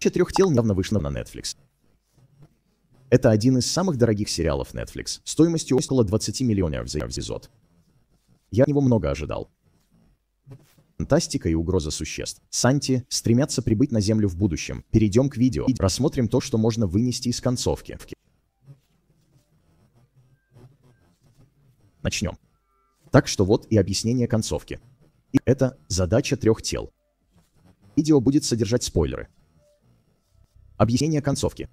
«Четырех тел» недавно вышло на Netflix. Это один из самых дорогих сериалов Netflix, стоимостью около 20 миллионов за эпизод. Я от него много ожидал. Фантастика и угроза существ. Санти стремятся прибыть на Землю в будущем. Перейдем к видео и рассмотрим то, что можно вынести из концовки. Начнем. Так что вот и объяснение концовки. И это задача трех тел. Видео будет содержать спойлеры, Объяснение концовки.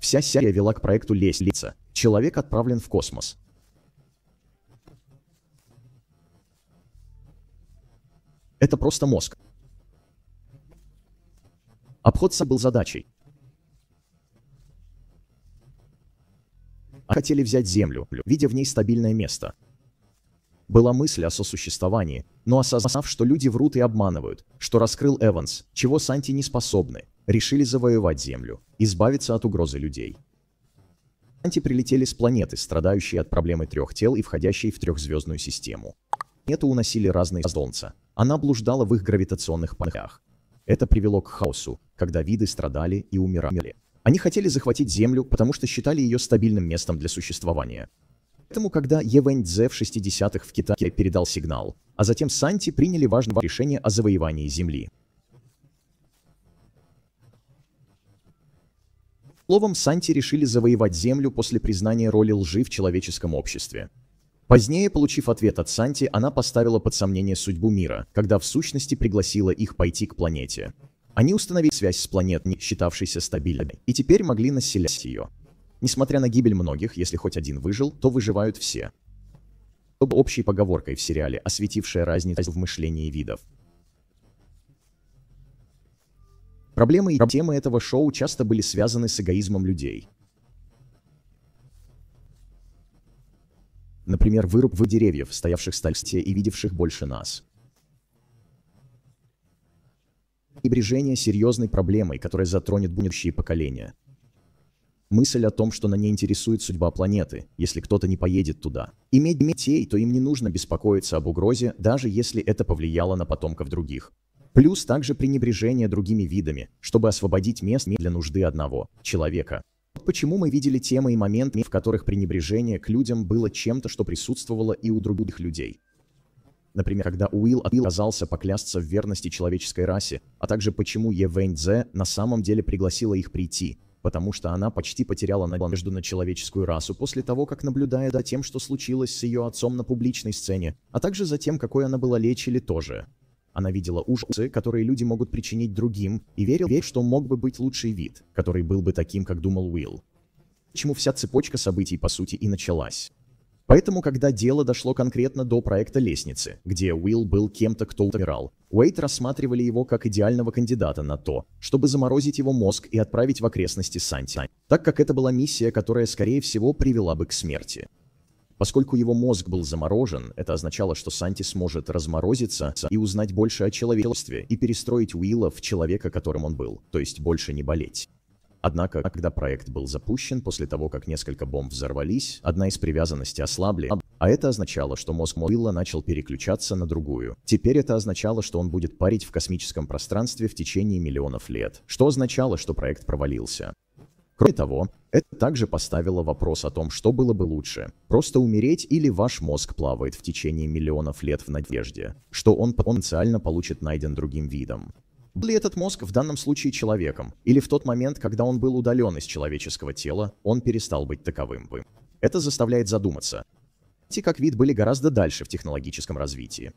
Вся серия вела к проекту «Лезь Человек отправлен в космос. Это просто мозг. Обходца был задачей. А хотели взять Землю, видя в ней стабильное место. Была мысль о сосуществовании, но осознав, что люди врут и обманывают, что раскрыл Эванс, чего Санти не способны, решили завоевать Землю, избавиться от угрозы людей. Анти прилетели с планеты, страдающей от проблемы трех тел и входящей в трехзвездную систему. Это уносили разные солнца. Она блуждала в их гравитационных полях. Это привело к хаосу, когда виды страдали и умирали. Они хотели захватить Землю, потому что считали ее стабильным местом для существования. Поэтому, когда Евэнь Цзэ в 60-х в Китае передал сигнал, а затем Санти приняли важное решение о завоевании Земли. Словом, Санти решили завоевать Землю после признания роли лжи в человеческом обществе. Позднее, получив ответ от Санти, она поставила под сомнение судьбу мира, когда в сущности пригласила их пойти к планете. Они установили связь с планетой, считавшейся стабильной, и теперь могли населять ее. Несмотря на гибель многих, если хоть один выжил, то выживают все. Об общей поговоркой в сериале, осветившая разницу в мышлении видов. Проблемы и темы этого шоу часто были связаны с эгоизмом людей. Например, выруб вы деревьев, стоявших в стальсте и видевших больше нас. И брежение серьезной проблемой, которая затронет будущие поколения. Мысль о том, что на ней интересует судьба планеты, если кто-то не поедет туда. Иметь детей, то им не нужно беспокоиться об угрозе, даже если это повлияло на потомков других. Плюс также пренебрежение другими видами, чтобы освободить мест для нужды одного человека. Почему мы видели темы и моменты, в которых пренебрежение к людям было чем-то, что присутствовало и у других людей. Например, когда Уилл отказался поклясться в верности человеческой расе, а также почему Евэньдзе на самом деле пригласила их прийти, потому что она почти потеряла надежду на человеческую расу после того, как наблюдая за тем, что случилось с ее отцом на публичной сцене, а также за тем, какой она была лечили тоже. Она видела ужасы, которые люди могут причинить другим, и верил, что мог бы быть лучший вид, который был бы таким, как думал Уилл. Почему вся цепочка событий, по сути, и началась. Поэтому, когда дело дошло конкретно до проекта лестницы, где Уилл был кем-то, кто умирал, Уэйт рассматривали его как идеального кандидата на то, чтобы заморозить его мозг и отправить в окрестности Санти, так как это была миссия, которая, скорее всего, привела бы к смерти. Поскольку его мозг был заморожен, это означало, что Санти сможет разморозиться и узнать больше о человечестве и перестроить Уилла в человека, которым он был, то есть больше не болеть. Однако, когда проект был запущен после того, как несколько бомб взорвались, одна из привязанностей ослабли, а это означало, что мозг Уилла начал переключаться на другую. Теперь это означало, что он будет парить в космическом пространстве в течение миллионов лет, что означало, что проект провалился. Кроме того, это также поставило вопрос о том, что было бы лучше – просто умереть или ваш мозг плавает в течение миллионов лет в надежде, что он потенциально получит найден другим видом. Был ли этот мозг в данном случае человеком, или в тот момент, когда он был удален из человеческого тела, он перестал быть таковым бы? Это заставляет задуматься. Эти как вид были гораздо дальше в технологическом развитии.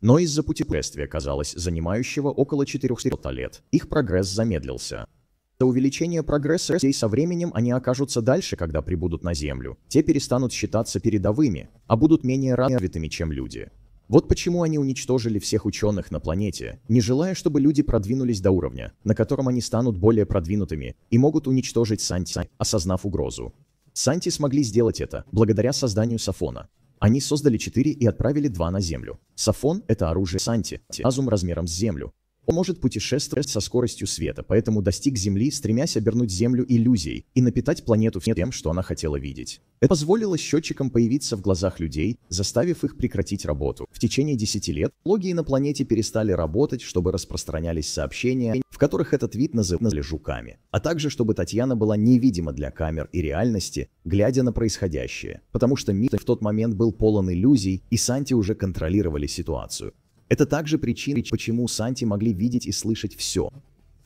Но из-за путешествия, казалось, занимающего около 400 лет, их прогресс замедлился – до увеличения прогресса здесь со временем они окажутся дальше, когда прибудут на Землю. Те перестанут считаться передовыми, а будут менее развитыми, чем люди. Вот почему они уничтожили всех ученых на планете, не желая, чтобы люди продвинулись до уровня, на котором они станут более продвинутыми и могут уничтожить Санти, осознав угрозу. Санти смогли сделать это благодаря созданию Сафона. Они создали четыре и отправили два на Землю. Сафон — это оружие Санти, азум размером с Землю, он может путешествовать со скоростью света, поэтому достиг Земли, стремясь обернуть Землю иллюзией и напитать планету тем, что она хотела видеть. Это позволило счетчикам появиться в глазах людей, заставив их прекратить работу. В течение 10 лет логии на планете перестали работать, чтобы распространялись сообщения, в которых этот вид называли жуками, а также чтобы Татьяна была невидима для камер и реальности, глядя на происходящее, потому что мир в тот момент был полон иллюзий, и Санти уже контролировали ситуацию. Это также причина, почему Санти могли видеть и слышать все.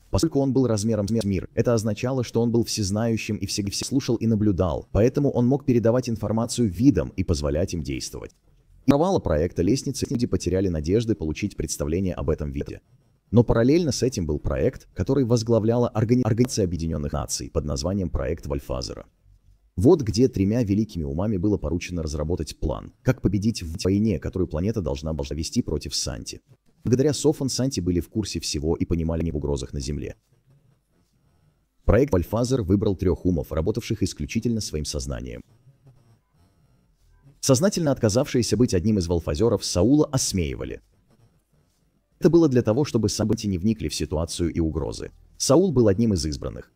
Поскольку он был размером с мир, это означало, что он был всезнающим и всегда слушал и наблюдал, поэтому он мог передавать информацию видам и позволять им действовать. Провала проекта лестницы люди потеряли надежды получить представление об этом виде. Но параллельно с этим был проект, который возглавляла Организация Объединенных Наций под названием «Проект Вальфазера». Вот где тремя великими умами было поручено разработать план, как победить в войне, которую планета должна была вести против Санти. Благодаря Софан Санти были в курсе всего и понимали не в угрозах на Земле. Проект Бальфазер выбрал трех умов, работавших исключительно своим сознанием. Сознательно отказавшиеся быть одним из волфазеров, Саула осмеивали. Это было для того, чтобы события не вникли в ситуацию и угрозы. Саул был одним из избранных.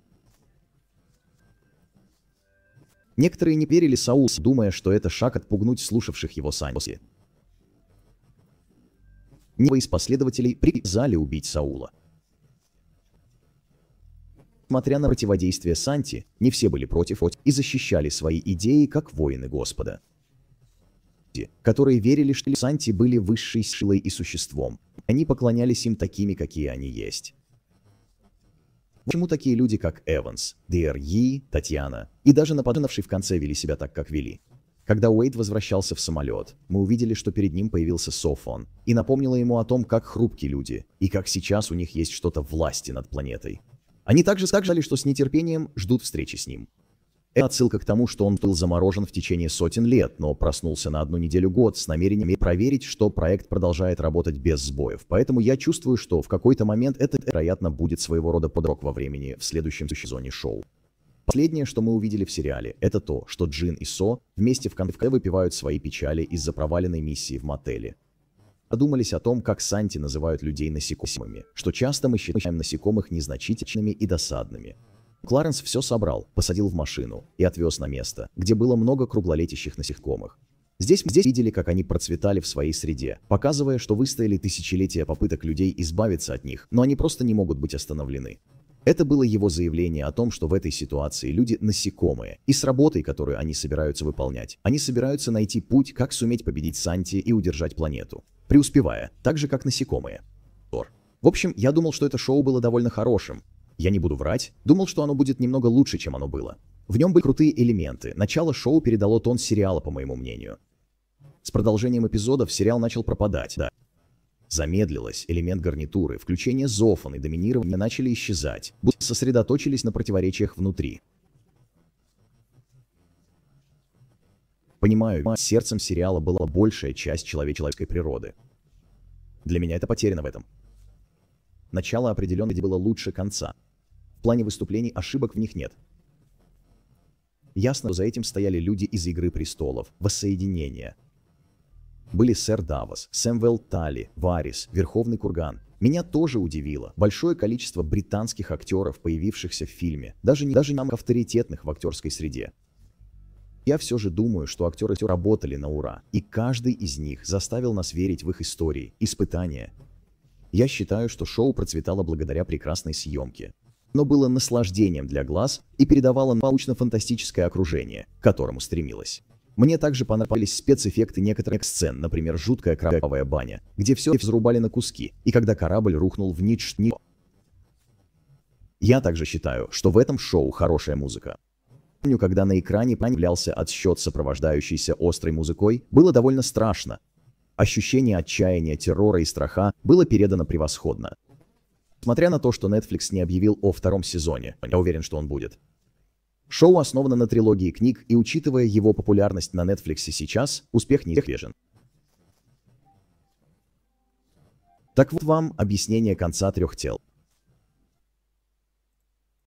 Некоторые не верили Саулс, думая, что это шаг отпугнуть слушавших его Саньоси. Небо из последователей приказали убить Саула. Смотря на противодействие Санти, не все были против и защищали свои идеи как воины Господа. Которые верили, что Санти были высшей силой и существом, они поклонялись им такими, какие они есть. Почему такие люди, как Эванс, Дерьи, Татьяна и даже нападавший в конце вели себя так, как вели? Когда Уэйд возвращался в самолет, мы увидели, что перед ним появился Софон, и напомнила ему о том, как хрупки люди, и как сейчас у них есть что-то власти над планетой. Они также сказали, что с нетерпением ждут встречи с ним. Это отсылка к тому, что он был заморожен в течение сотен лет, но проснулся на одну неделю год с намерением проверить, что проект продолжает работать без сбоев. Поэтому я чувствую, что в какой-то момент это, вероятно, будет своего рода подрок во времени в следующем сезоне шоу. Последнее, что мы увидели в сериале, это то, что Джин и Со вместе в конце выпивают свои печали из-за проваленной миссии в мотеле. Подумались о том, как Санти называют людей насекомыми, что часто мы считаем насекомых незначительными и досадными. Кларенс все собрал, посадил в машину и отвез на место, где было много круглолетящих насекомых. Здесь мы здесь видели, как они процветали в своей среде, показывая, что выстояли тысячелетия попыток людей избавиться от них, но они просто не могут быть остановлены. Это было его заявление о том, что в этой ситуации люди насекомые, и с работой, которую они собираются выполнять, они собираются найти путь, как суметь победить Санти и удержать планету, преуспевая, так же как насекомые. В общем, я думал, что это шоу было довольно хорошим, я не буду врать, думал, что оно будет немного лучше, чем оно было. В нем были крутые элементы, начало шоу передало тон сериала, по моему мнению. С продолжением эпизодов сериал начал пропадать, да. Замедлилось, элемент гарнитуры, включение Зофан и доминирование начали исчезать, будто сосредоточились на противоречиях внутри. Понимаю, сердцем сериала была большая часть человеческой природы. Для меня это потеряно в этом. Начало определенно было лучше конца. В плане выступлений ошибок в них нет. Ясно, за этим стояли люди из «Игры престолов», воссоединение. Были сэр Давос, Сэмвел Тали, Варис, Верховный Курган. Меня тоже удивило большое количество британских актеров, появившихся в фильме, даже не даже нам авторитетных в актерской среде. Я все же думаю, что актеры работали на ура, и каждый из них заставил нас верить в их истории, испытания. Я считаю, что шоу процветало благодаря прекрасной съемке, но было наслаждением для глаз и передавало научно-фантастическое окружение, к которому стремилась. Мне также понравились спецэффекты некоторых сцен, например, жуткая кровавая баня, где все взрубали на куски, и когда корабль рухнул в ничто. Я также считаю, что в этом шоу хорошая музыка. Помню, когда на экране появлялся отсчет, сопровождающийся острой музыкой, было довольно страшно. Ощущение отчаяния, террора и страха было передано превосходно. Смотря на то, что Netflix не объявил о втором сезоне, я уверен, что он будет. Шоу основано на трилогии книг, и учитывая его популярность на Netflix сейчас, успех неизбежен. Так вот вам объяснение конца трех тел.